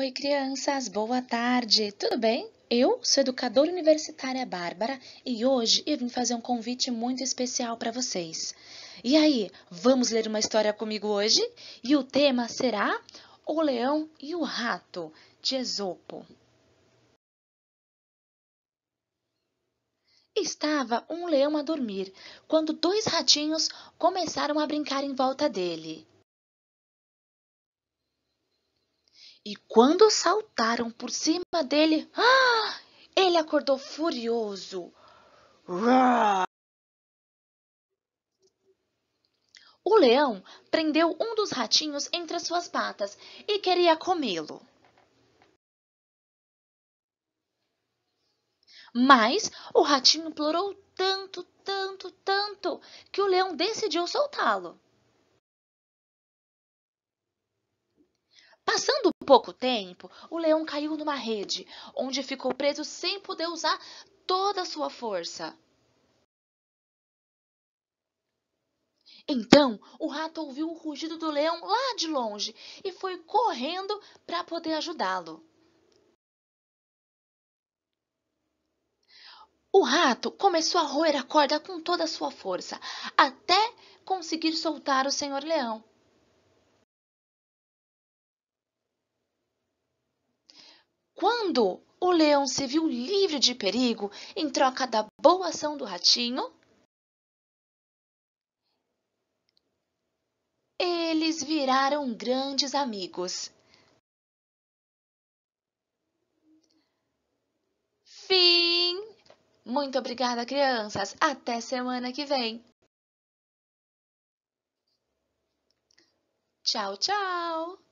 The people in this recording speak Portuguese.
Oi, crianças, boa tarde, tudo bem? Eu sou educadora universitária Bárbara e hoje eu vim fazer um convite muito especial para vocês. E aí, vamos ler uma história comigo hoje? E o tema será O Leão e o Rato, de Esopo. Estava um leão a dormir quando dois ratinhos começaram a brincar em volta dele. E quando saltaram por cima dele, ah, ele acordou furioso. O leão prendeu um dos ratinhos entre as suas patas e queria comê-lo. Mas o ratinho implorou tanto, tanto, tanto que o leão decidiu soltá-lo. Passando pouco tempo, o leão caiu numa rede, onde ficou preso sem poder usar toda a sua força. Então, o rato ouviu o rugido do leão lá de longe e foi correndo para poder ajudá-lo. O rato começou a roer a corda com toda a sua força, até conseguir soltar o senhor leão. Quando o leão se viu livre de perigo em troca da boa ação do ratinho, eles viraram grandes amigos. Fim! Muito obrigada, crianças! Até semana que vem! Tchau, tchau!